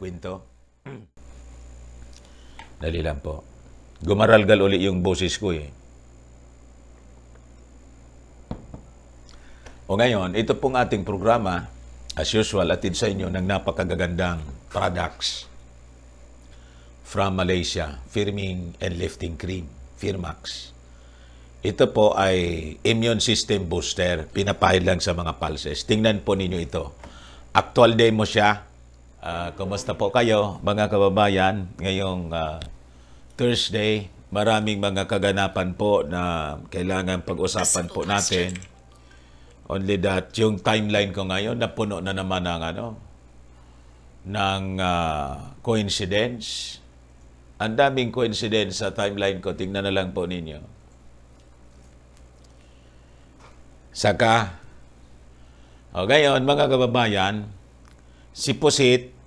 kwento. Dali lang po. Gumaralgal uli yung boses ko eh. O ngayon, ito pong ating programa, as usual, atid sa inyo ng napakagagandang products from Malaysia, Firming and Lifting Cream, Firmax. Ito po ay immune system booster, pinapahid lang sa mga pulses. Tingnan po ninyo ito. Actual demo siya, Uh, kumusta po kayo mga kababayan? Ngayong uh, Thursday, maraming mga kaganapan po na kailangan pag-usapan po natin. Only that, yung timeline ko ngayon, napuno na naman ng, ano, ng uh, coincidence. Ang daming coincidence sa timeline ko. Tingnan na lang po ninyo. Saka, o ngayon mga kababayan, si Pusit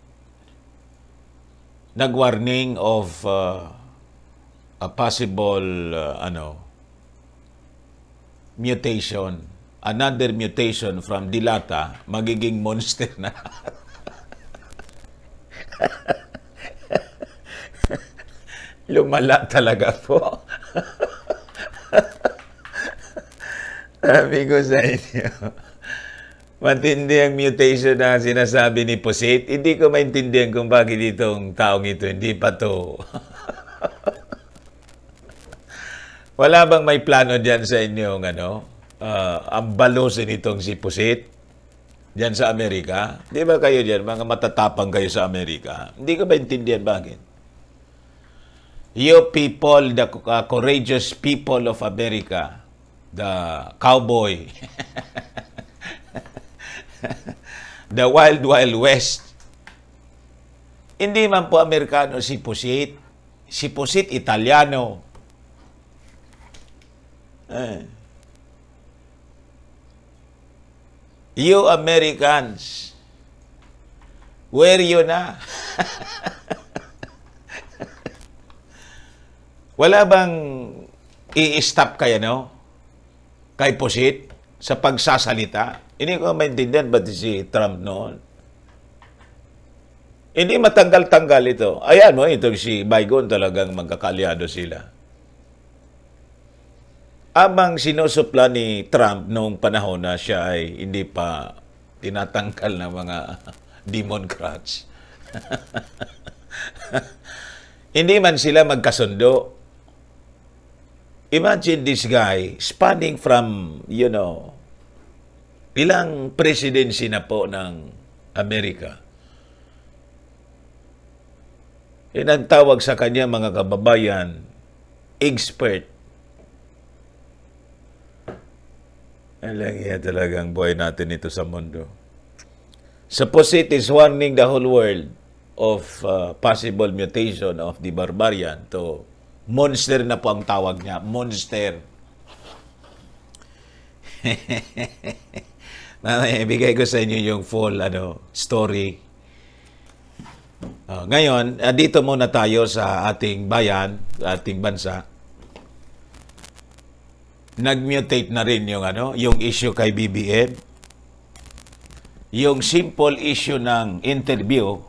nagwarning of uh, a possible uh, ano mutation another mutation from dilata magiging monster na lumala talaga po amigo ko sa inyo matindi ang mutation na sinasabi ni Posit. Hindi ko maintindihan kung bakit itong taong ito hindi pa to. Wala bang may plano diyan sa inyo ng ano, uh, ah, ang balusin itong si Posit? Diyan sa Amerika? Di ba kayo diyan, mga matatapang kayo sa Amerika? Hindi ko maintindihan bakit. You people, the uh, courageous people of America, the cowboy, The Wild Wild West. Hindi man po Amerikano si Pusit. Si Pusit, Italiano. Eh. You Americans, where you na? Wala bang i-stop kayo, no? Kay Pusit sa pagsasalita? Hindi ko maintindihan ba't si Trump noon. Hindi matanggal-tanggal ito. Ayan mo, oh, itong si Baygon talagang magkakalyado sila. Abang sinusupla ni Trump noong panahon na siya ay hindi pa tinatangkal ng mga Democrats. hindi man sila magkasundo. Imagine this guy spanning from, you know, Ilang presidency na po ng Amerika. Inagtawag sa kanya mga kababayan, expert. Alang iya talagang buhay natin ito sa mundo. Supposit is warning the whole world of uh, possible mutation of the barbarian to monster na po ang tawag niya. Monster. na ibigay ko sa inyo yung full ano story. Uh, ngayon, uh, dito muna tayo sa ating bayan, ating bansa. Nagmutate na rin yung ano, yung issue kay BBM. Yung simple issue ng interview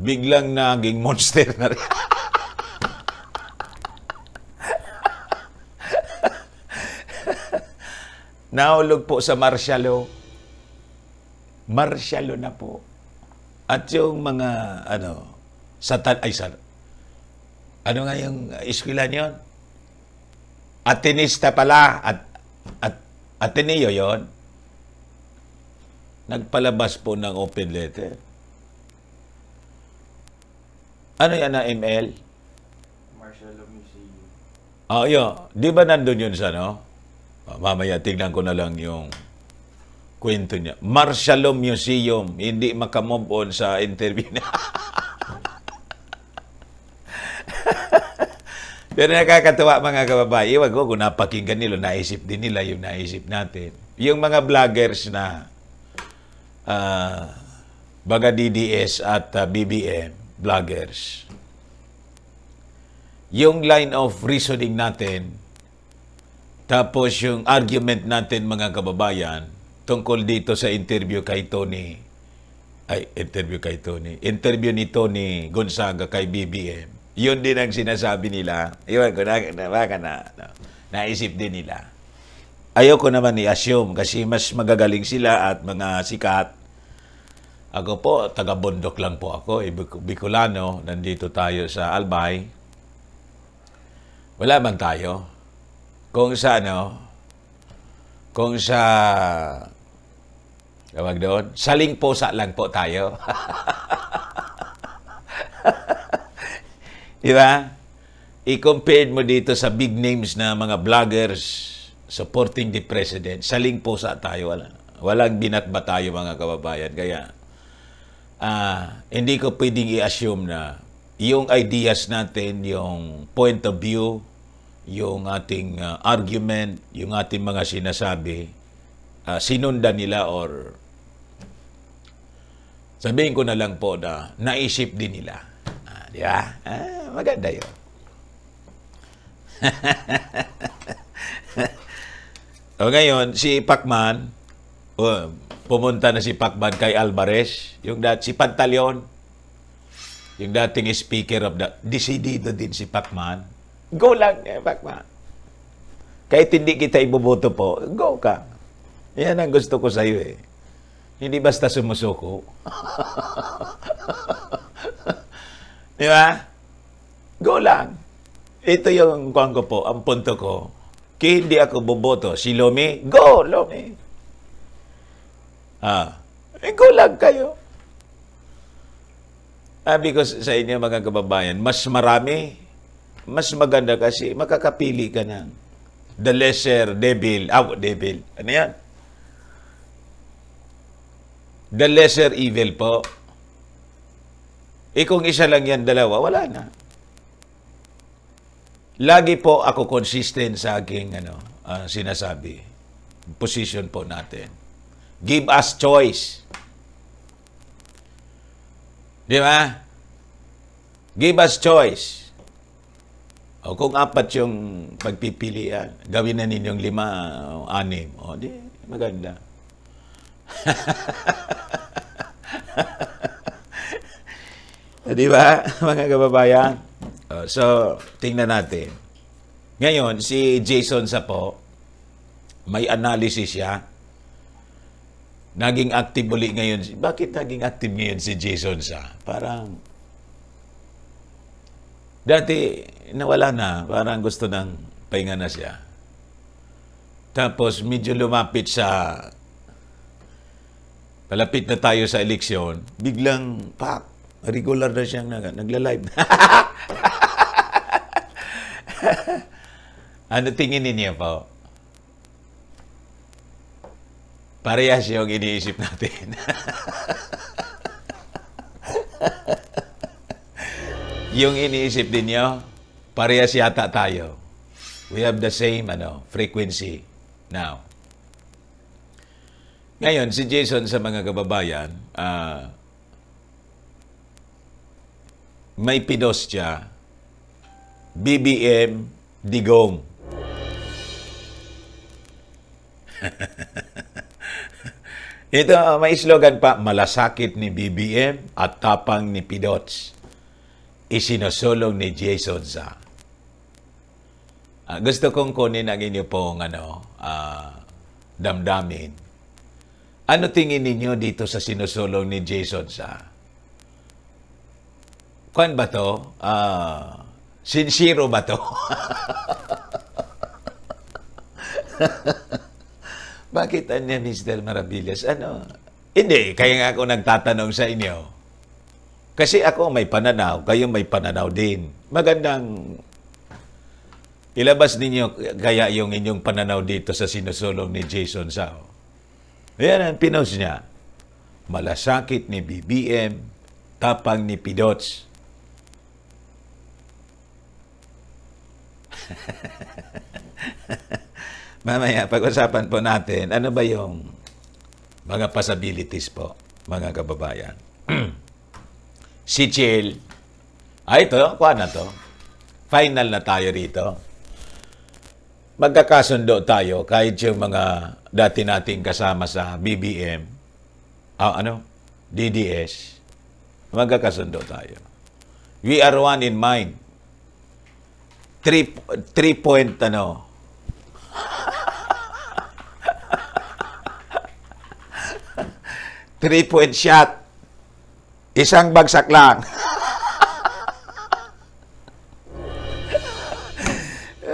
biglang naging monster na rin. Naulog po sa martial law. na po. At yung mga, ano, satan, ay, satan, ano nga yung iskwilan yon? Atenista pala. At, at, Ateneo yon. Nagpalabas po ng open letter. Ano yan na ML? Martial Law Museum. Oh, yun. Di ba nandun yun sa no? Ah, mamaya tignan ko na lang yung kwento niya. Marshallum Museum, hindi makamove on sa interview niya. Pero nakakatawa mga kababae, iwag ko kung napakinggan nila, naisip din nila yung naisip natin. Yung mga vloggers na uh, baga DDS at uh, ah, BBM, vloggers, yung line of reasoning natin, tapos yung argument natin mga kababayan tungkol dito sa interview kay Tony ay interview kay Tony interview ni Tony Gonzaga kay BBM yun din ang sinasabi nila iwan ko na baka na, na naisip din nila ayoko naman i-assume kasi mas magagaling sila at mga sikat ako po taga bundok lang po ako eh, Bicolano nandito tayo sa Albay wala man tayo kung sa ano, kung sa, tawag doon, saling sa lang po tayo. Di ba? I-compare mo dito sa big names na mga vloggers supporting the president. Saling po sa tayo. Wala, walang binatba tayo mga kababayan. Kaya, uh, hindi ko pwedeng i-assume na yung ideas natin, yung point of view, yung ating uh, argument, yung ating mga sinasabi, uh, sinundan nila or sabihin ko na lang po na naisip din nila. Ah, di ba? Ah, maganda yun. o ngayon, si Pacman, oh, pumunta na si Pacman kay Alvarez, yung dati, si Pantaleon, yung dating speaker of the, disidido din si Pacman, Go lang, eh, Pakpak. Kahit hindi kita iboboto po, go ka. Yan ang gusto ko sa iyo eh. Hindi basta sumusuko. Di ba? Go lang. Ito yung kwan ko po, ang punto ko. Kaya hindi ako boboto. Si Lomi, go, Lomi. Ah, eh, go lang kayo. Ah, because sa inyo mga kababayan, mas marami mas maganda kasi makakapili ka ng the lesser devil, ah, devil, ano yan? The lesser evil po. E kung isa lang yan, dalawa, wala na. Lagi po ako consistent sa aking ano, uh, sinasabi. Position po natin. Give us choice. Di ba? Give us choice. O kung apat yung pagpipilian, gawin na ninyong lima o anim. O di, maganda. di ba, mga kababayan? O, so, tingnan natin. Ngayon, si Jason Sapo, may analysis siya. Naging active uli ngayon. Bakit naging active ngayon si Jason sa? Parang Dati, nawala na. Parang gusto ng pahinga na siya. Tapos, medyo lumapit sa... Palapit na tayo sa eleksyon. Biglang, pak, regular na siyang nag nagla-live. ano tingin niya po? Parehas yung iniisip natin. Yung iniisip din nyo, parehas yata tayo. We have the same ano, frequency now. Ngayon, si Jason sa mga kababayan, uh, may pinos siya, BBM Digong. Ito, may slogan pa, malasakit ni BBM at tapang ni Pidots isinusulong ni Jason sa. Uh, ah, gusto kong kunin ang inyo pong ano, uh, damdamin. Ano tingin ninyo dito sa sinusulong ni Jason sa? Kuan ba to? Uh, ah, sincero ba to? Bakit anya, Mr. Maravillas? Ano? Hindi, kaya nga ako nagtatanong sa inyo. Kasi ako may pananaw, kayo may pananaw din. Magandang ilabas ninyo kaya yung inyong pananaw dito sa sinusulong ni Jason Sao. Ayan ang pinos niya. Malasakit ni BBM, tapang ni Pidots. Mamaya, pag-usapan po natin, ano ba yung mga possibilities po, mga kababayan? si Chill. Ay, ah, ito, kuha na to. Final na tayo rito. Magkakasundo tayo kahit yung mga dati nating kasama sa BBM, ah, ano, DDS, magkakasundo tayo. We are one in mind. Three, three point, ano, three point shot Isang bagsak lang.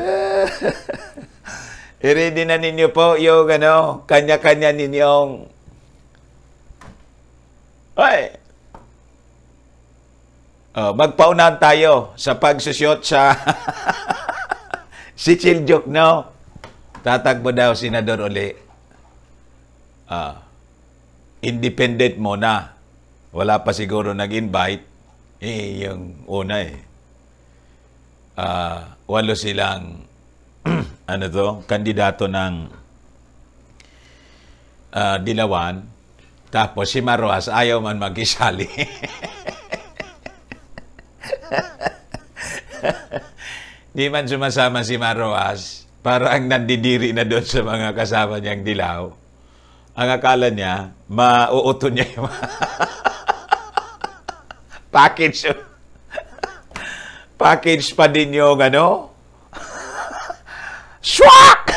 I-ready na ninyo po yung ano, kanya-kanya ninyong Oy! Oh, magpaunahan tayo sa pagsusyot sa si Chiljuk, no? Tatagpo daw, Senador Uli. Ah, independent mo na wala pa siguro nag-invite, eh, yung una eh. Uh, walo silang, ano to, kandidato ng uh, Dilawan, tapos si Maroas ayaw man mag Di man sumasama si Maroas, para ang nandidiri na doon sa mga kasama niyang dilaw. Ang akala niya, mauuto niya yung package package pa din yung ano Swak!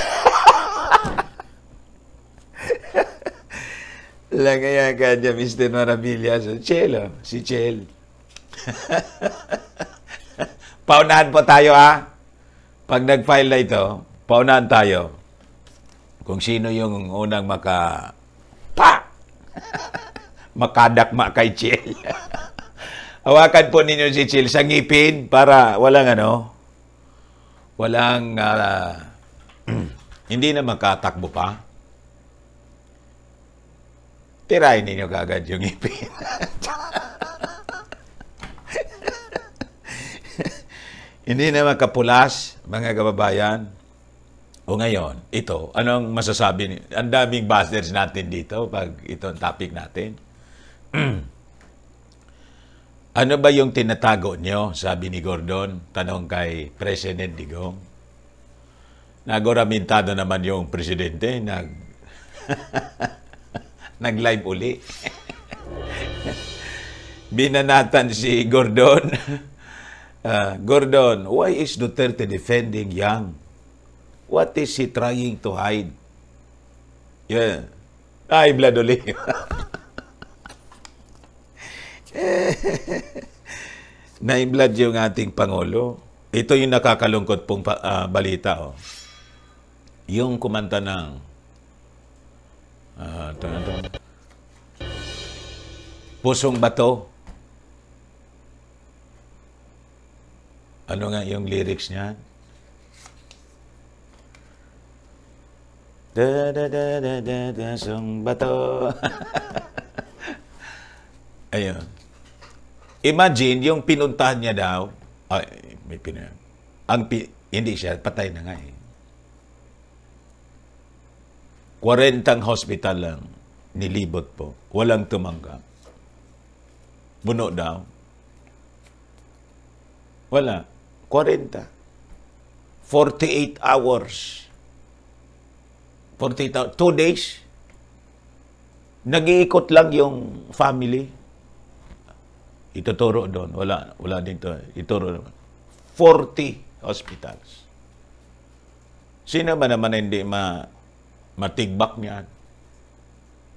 Lagayan ka niya, Mr. Maravilla, sa Chelo, oh, si Chel. paunahan po tayo, ah Pag nag-file na ito, paunahan tayo. Kung sino yung unang maka... Pa! Makadakma kay Chel. Hawakan po ninyo si Chil sa ngipin para walang ano, walang uh, hindi na magkatakbo pa. Tirahin ninyo kagad yung ngipin. hindi na makapulas, mga kababayan. O ngayon, ito, anong masasabi? Ang daming busters natin dito pag ito ang topic natin. Ano ba yung tinatago nyo, sabi ni Gordon, tanong kay President Digong. Nagoramintado naman yung presidente, nag... nag-live uli. Binanatan si Gordon. Uh, Gordon, why is Duterte defending Yang? What is he trying to hide? Yeah. Ay, Bladolio. Na-imblad yung ating Pangulo. Ito yung nakakalungkot pong uh, balita. Oh. Yung kumanta ng... Uh, ito, Pusong Bato. Ano nga yung lyrics niya? Da da da da da da bato. Ayun. Imagine, yung pinuntahan niya daw, ay, may pinuntahan. Ang pi- hindi siya, patay na nga eh. 40 hospital lang nilibot po. Walang tumanggap. Buno daw. Wala. 40. 48 hours. 48 hours. Two days. Nag-iikot lang yung family ituturo doon. Wala, wala din to. Ituro doon. 40 hospitals. Sino ba naman hindi ma matigbak niyan?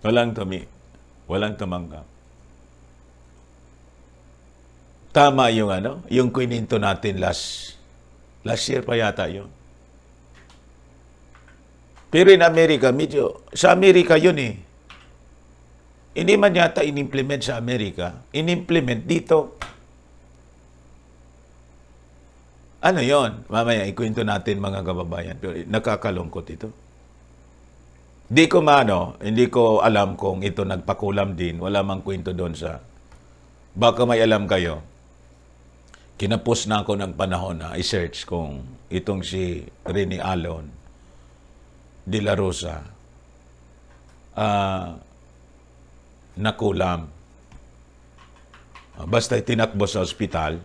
Walang tumi, walang tumanggap. Tama yung ano, yung kininto natin last last year pa yata yun. Pero in America, medyo, sa Amerika yun eh. Hindi man yata inimplement sa Amerika, inimplement dito. Ano yon? Mamaya ikwento natin mga kababayan. Pero nakakalungkot ito. Hindi ko mano, hindi ko alam kung ito nagpakulam din. Wala mang kwento doon sa... Baka may alam kayo. Kinapos na ako ng panahon na i-search kung itong si Rene Alon de la Rosa. Ah... Uh, na kulam. Ah, basta tinakbo sa ospital,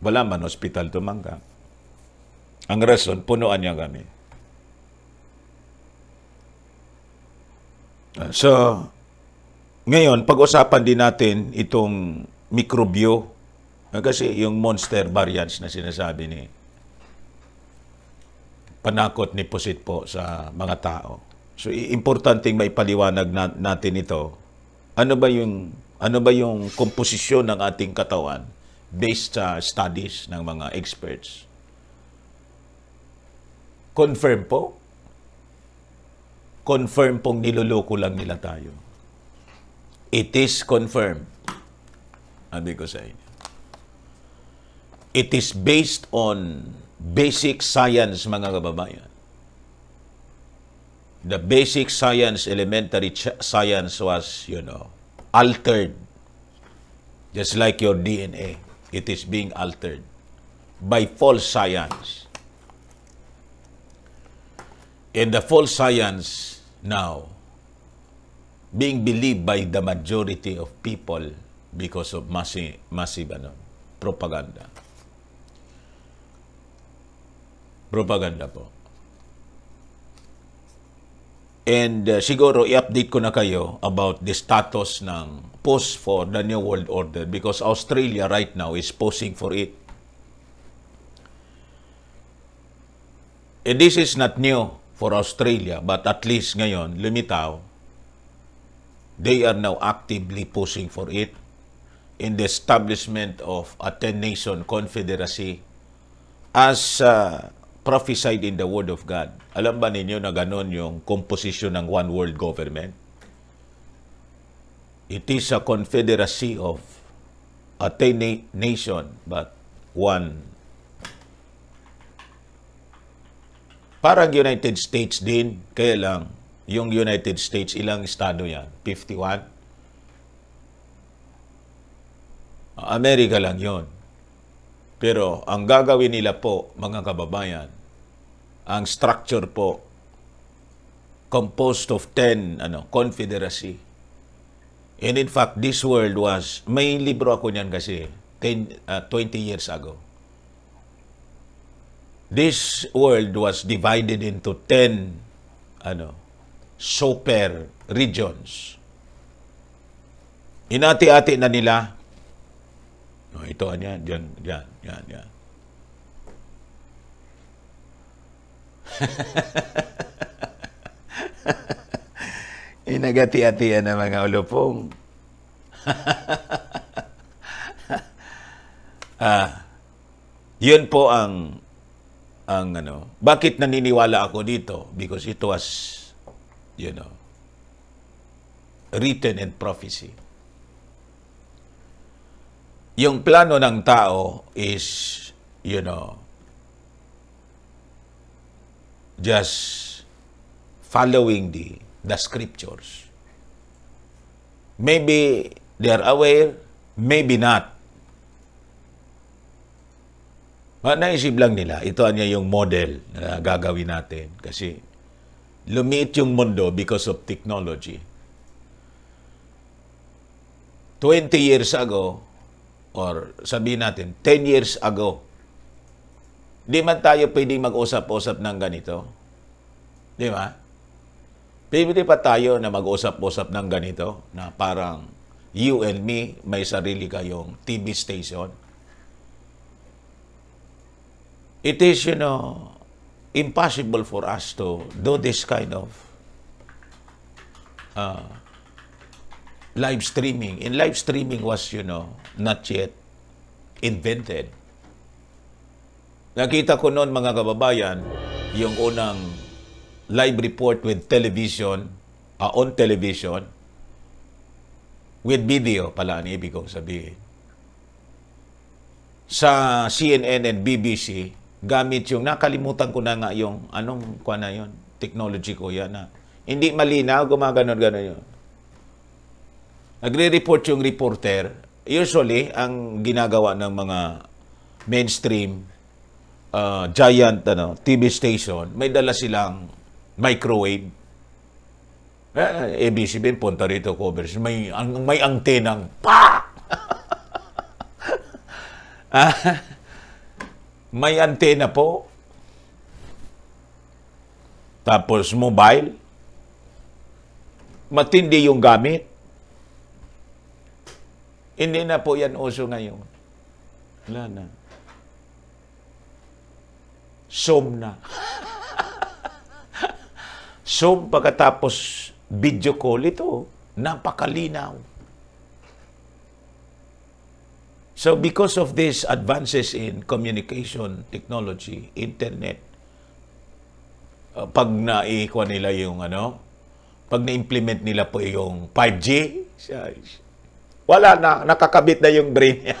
wala man ospital tumanggap. Ang rason, punuan niya kami. Ah, so, ngayon, pag-usapan din natin itong mikrobyo. Ah, kasi yung monster variants na sinasabi ni panakot ni Pusit po sa mga tao. So, importanteng maipaliwanag natin ito ano ba yung ano ba yung komposisyon ng ating katawan based sa studies ng mga experts? Confirm po? Confirm pong niluloko lang nila tayo. It is confirmed. Sabi ko sa inyo. It is based on basic science, mga kababayan the basic science, elementary science was, you know, altered. Just like your DNA, it is being altered by false science. And the false science now being believed by the majority of people because of massive, massive ano, propaganda. Propaganda po. And uh, siguro i-update ko na kayo about the status ng post for the New World Order because Australia right now is posing for it. And this is not new for Australia but at least ngayon, lumitaw, they are now actively pushing for it in the establishment of a 10-nation confederacy as uh, prophesied in the Word of God. Alam ba ninyo na ganon yung composition ng one world government? It is a confederacy of a nation but one. Parang United States din, kaya lang yung United States, ilang estado yan? 51? America lang yon pero ang gagawin nila po, mga kababayan, ang structure po composed of 10 ano, confederacy. And in fact, this world was, may libro ako niyan kasi, 10, uh, 20 years ago. This world was divided into 10 ano, super regions. Inati-ati na nila No, ito, yan, yan, yan, yan, yan. Inagati-atian ng mga ulupong. ah, yun po ang ang ano. Bakit naniniwala ako dito? Because it was you know written in prophecy yung plano ng tao is, you know, just following the, the scriptures. Maybe they are aware, maybe not. Naisip lang nila, ito niya yung model na gagawin natin kasi lumiit yung mundo because of technology. 20 years ago, or sabihin natin, 10 years ago, di man tayo pwedeng mag-usap-usap ng ganito. Di ba? Pwede pa tayo na mag-usap-usap ng ganito na parang you and me, may sarili kayong TV station. It is, you know, impossible for us to do this kind of uh, live streaming. And live streaming was, you know, not yet invented. Nakita ko noon mga kababayan, yung unang live report with television, uh, on television, with video pala ang ibig kong sabihin. Sa CNN and BBC, gamit yung, nakalimutan ko na nga yung, anong kwa ano na yun, technology ko yan na. Ah. Hindi malinaw, gumaganon-ganon yun nagre-report yung reporter, usually, ang ginagawa ng mga mainstream uh, giant ano, TV station, may dala silang microwave. Eh, ABC bin, punta rito, covers. May, ang, may angtenang, pa! Ah, may antena po. Tapos mobile. Matindi yung gamit. Hindi na po yan uso ngayon. Wala na. Som na. Som pagkatapos video call ito, napakalinaw. So because of these advances in communication technology, internet, uh, pag naikuha nila yung ano, pag na-implement nila po yung 5G, wala na, nakakabit na yung brain niya.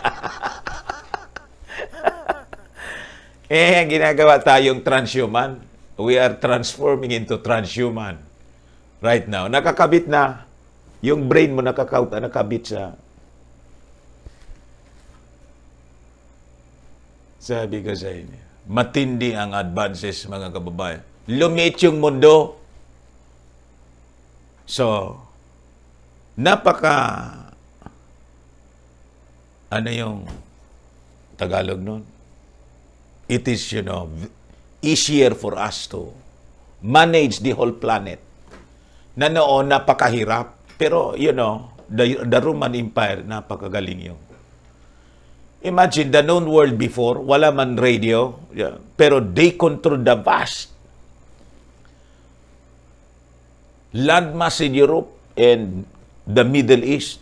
eh, ginagawa tayong transhuman. We are transforming into transhuman right now. Nakakabit na yung brain mo nakakauta, nakabit sa Sabi ko sa inyo, matindi ang advances mga kababayan. Lumit yung mundo. So, napaka ano yung Tagalog nun? It is, you know, easier for us to manage the whole planet. Na noon, napakahirap. Pero, you know, the, the Roman Empire, napakagaling yun. Imagine the known world before, wala man radio, pero they control the vast landmass in Europe and the Middle East.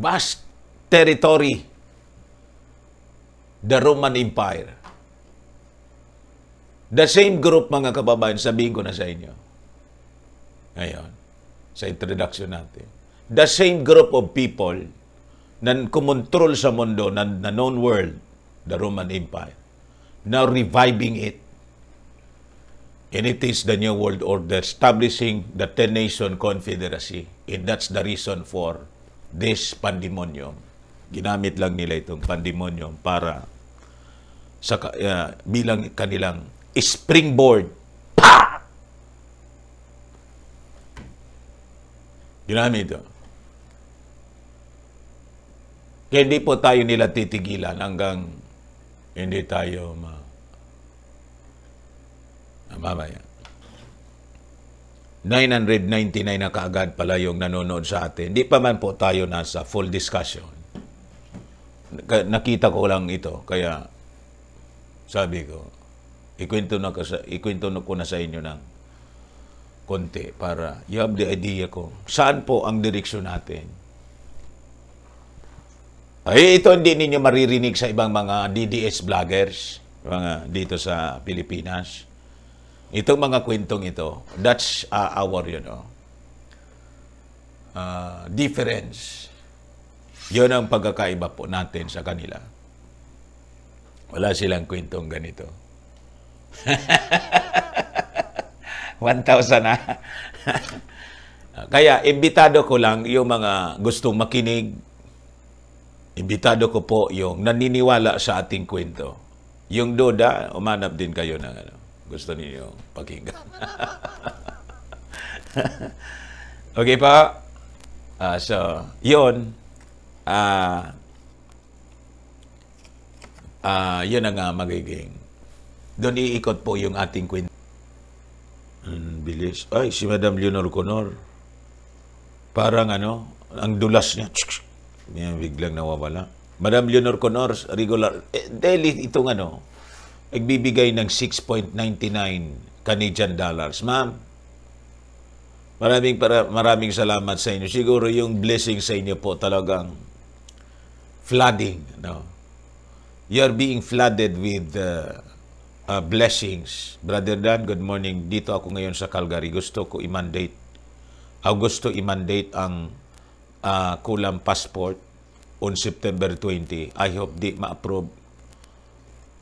Vast territory, the Roman Empire. The same group, mga kababayan, sabihin ko na sa inyo. Ngayon, sa introduction natin. The same group of people na kumontrol sa mundo, na, na known world, the Roman Empire, now reviving it. And it is the New World Order establishing the Ten Nation Confederacy. And that's the reason for this pandemonium. Ginamit lang nila itong pandemonyo para sa uh, bilang kanilang springboard. Pa! Ginamit ito. Kaya hindi po tayo nila titigilan hanggang hindi tayo ma mamaya. 999 na kaagad pala yung nanonood sa atin. Hindi pa man po tayo nasa full discussion nakita ko lang ito. Kaya sabi ko, ikwento na, sa, ikwento na ko na sa inyo ng konti para you have the idea ko. Saan po ang direksyon natin? Ay, ito hindi ninyo maririnig sa ibang mga DDS vloggers mga dito sa Pilipinas. Itong mga kwentong ito, that's uh, our, you know, uh, difference yun ang pagkakaiba po natin sa kanila. Wala silang kwentong ganito. 1,000 na. Kaya, imbitado ko lang yung mga gustong makinig. Imbitado ko po yung naniniwala sa ating kwento. Yung duda, umanap din kayo ng ano, gusto ninyo pakinggan. okay pa? Uh, so, yon ah, ah, yun na uh, magiging. Doon iikot po yung ating kwento. Ang mm, bilis. Ay, si Madam Leonor Conor. Parang ano, ang dulas niya. Yan, biglang nawawala. Madam Leonor Conor, regular. Eh, daily itong ano, nagbibigay ng 6.99 Canadian dollars. Ma'am, maraming, para, maraming salamat sa inyo. Siguro yung blessing sa inyo po talagang flooding. No? You're being flooded with uh, uh, blessings. Brother Dan, good morning. Dito ako ngayon sa Calgary. Gusto ko i-mandate. Uh, i-mandate ang uh, kulang passport on September 20. I hope di ma-approve.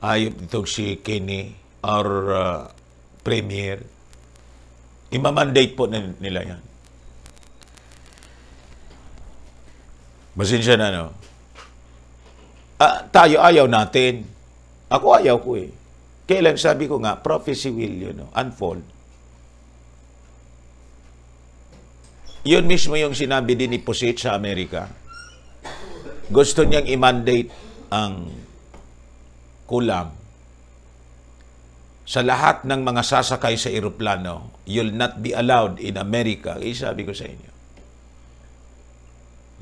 I hope itong si Kenny, or uh, premier. Ima-mandate po nila yan. Masensya na, no? ah, tayo ayaw natin. Ako ayaw ko eh. Kailan sabi ko nga, prophecy will, you know, unfold. Yun mismo yung sinabi din ni Posit sa Amerika. Gusto niyang i-mandate ang kulam sa lahat ng mga sasakay sa eroplano, you'll not be allowed in America. Eh, sabi ko sa inyo.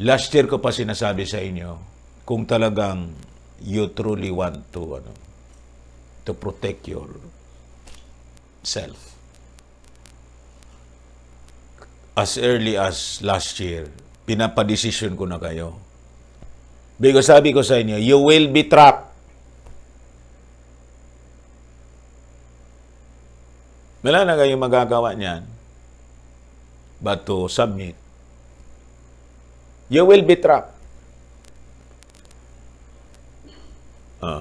Last year ko pa sinasabi sa inyo, kung talagang you truly want to ano to protect your self as early as last year pinapadesisyon ko na kayo because sabi ko sa inyo you will be trapped wala na kayong magagawa niyan but to submit you will be trapped Uh.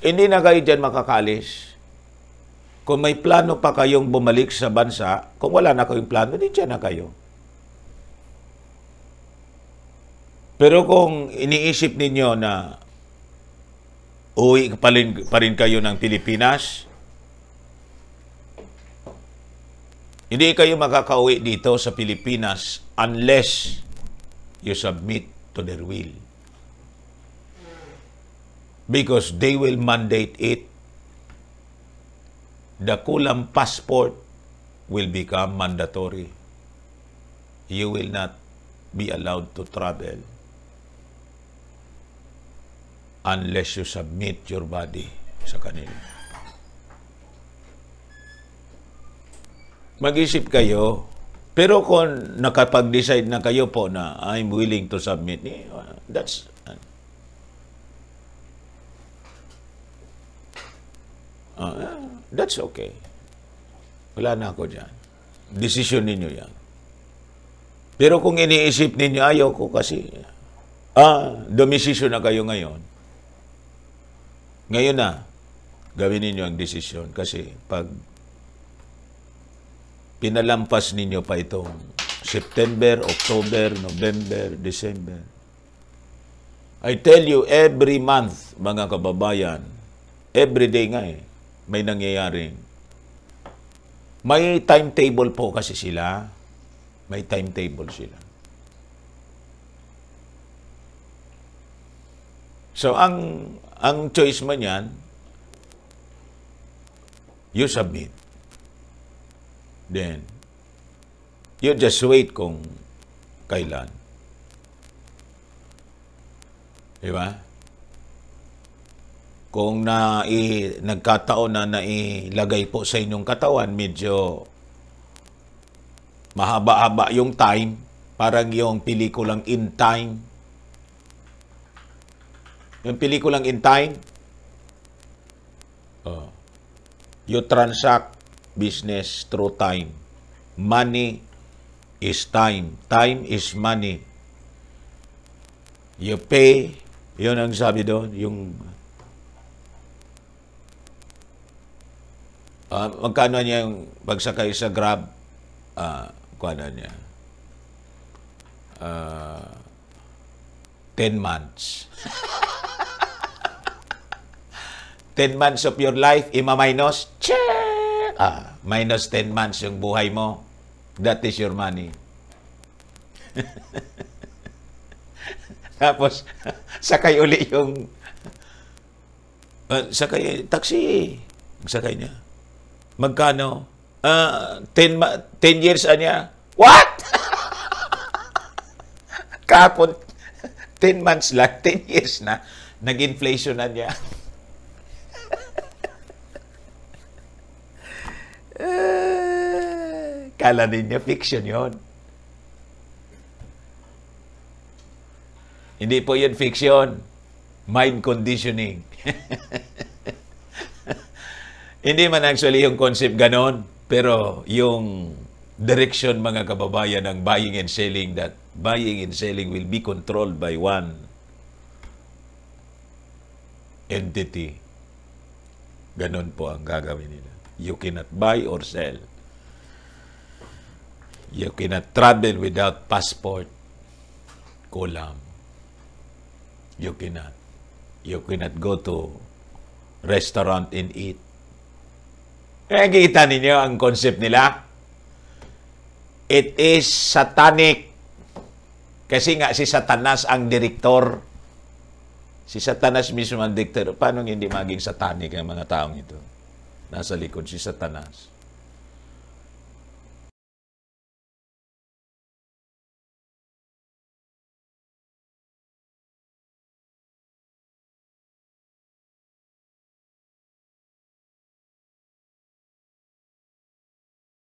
Hindi na kayo dyan makakalis. Kung may plano pa kayong bumalik sa bansa, kung wala na kayong plano, di dyan na kayo. Pero kung iniisip ninyo na uwi pa rin, pa rin kayo ng Pilipinas, Hindi kayo makakauwi dito sa Pilipinas unless you submit to their will because they will mandate it. The Kulam passport will become mandatory. You will not be allowed to travel unless you submit your body sa kanila. Mag-isip kayo, pero kung nakapag-decide na kayo po na I'm willing to submit, eh, that's Uh, that's okay. Wala na ako dyan. Desisyon ninyo yan. Pero kung iniisip ninyo, ayaw ko kasi, ah, dumisisyon na kayo ngayon. Ngayon na, gawin ninyo ang desisyon kasi pag pinalampas ninyo pa itong September, October, November, December. I tell you, every month, mga kababayan, every day nga eh, may nangyayari. May timetable po kasi sila. May timetable sila. So ang ang choice mo niyan, you submit. Then you just wait kung kailan. Di ba? kung na i, nagkataon na nailagay po sa inyong katawan, medyo mahaba-haba yung time, parang yung pelikulang in time. Yung pelikulang in time, oh, you transact business through time. Money is time. Time is money. You pay, yun ang sabi doon, yung Uh, magkano niya yung pagsakay sa Grab? Uh, kuha niya. Uh, ah, 10 months. 10 months of your life, ima-minus, check! Ah, minus 10 months yung buhay mo. That is your money. Tapos, sakay uli yung... Uh, sakay, taxi. Sakay niya. Magkano? Uh, 10, 10 years ah, niya. What? Kapon, 10 months lang, 10 years na, nag-inflation na niya. uh, kala ninyo, fiction yon. Hindi po yun fiction. Mind conditioning. Hindi man actually yung concept ganon, pero yung direction mga kababayan ng buying and selling that buying and selling will be controlled by one entity. Ganon po ang gagawin nila. You cannot buy or sell. You cannot travel without passport. Kulam. You cannot. You cannot go to restaurant and eat Nakikita ninyo ang concept nila? It is satanic. Kasi nga si Satanas ang direktor. Si Satanas mismo ang direktor. Paano hindi maging satanic ang mga taong ito? Nasa likod si Satanas.